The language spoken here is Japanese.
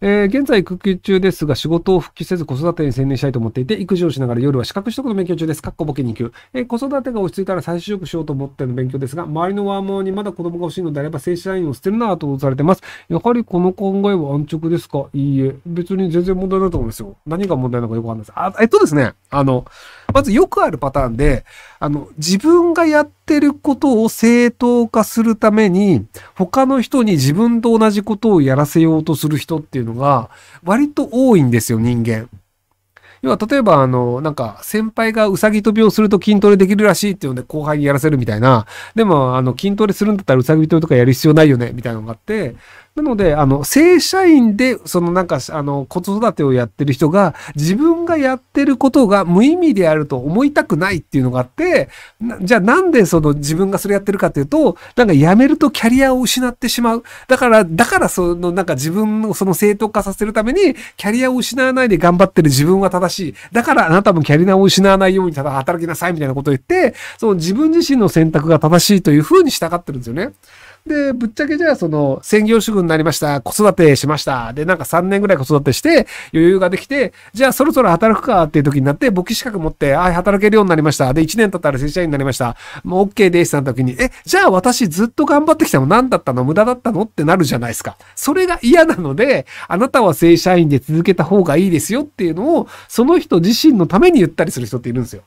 えー、現在育休中ですが、仕事を復帰せず子育てに専念したいと思っていて、育児をしながら夜は資格取得の勉強中です。かっこケに行く。えー、子育てが落ち着いたら再就職しようと思っての勉強ですが、周りのワーモーにまだ子供が欲しいのであれば、正社員を捨てるなとされてます。やはりこの考えは安直ですかいいえ。別に全然問題ないと思いますよ。何が問題なのかよくわかんないです。あ、えっとですね、あの、まずよくあるパターンで、あの、自分がやってることを正当化するために、他の人に自分と同じことをやらせようとする人っていうのが、割と多いんですよ、人間。要は例えばあの、なんか先輩がうさぎ跳びをすると筋トレできるらしいっていうので後輩にやらせるみたいな、でもあの筋トレするんだったらうさぎ跳びとかやる必要ないよねみたいなのがあって、なので、あの、正社員で、そのなんか、あの、子育てをやってる人が、自分がやってることが無意味であると思いたくないっていうのがあって、じゃあなんでその自分がそれやってるかっていうと、なんか辞めるとキャリアを失ってしまう。だから、だからそのなんか自分のその正当化させるために、キャリアを失わないで頑張ってる自分は正しい。だからあなたもキャリアを失わないようにただ働きなさいみたいなことを言って、その自分自身の選択が正しいという風に従ってるんですよね。で、ぶっちゃけじゃあ、その、専業主婦になりました。子育てしました。で、なんか3年ぐらい子育てして、余裕ができて、じゃあそろそろ働くかっていう時になって、簿記資格持って、あ働けるようになりました。で、1年経ったら正社員になりました。もう OK ですってなった時に、え、じゃあ私ずっと頑張ってきたの何だったの無駄だったのってなるじゃないですか。それが嫌なので、あなたは正社員で続けた方がいいですよっていうのを、その人自身のために言ったりする人っているんですよ。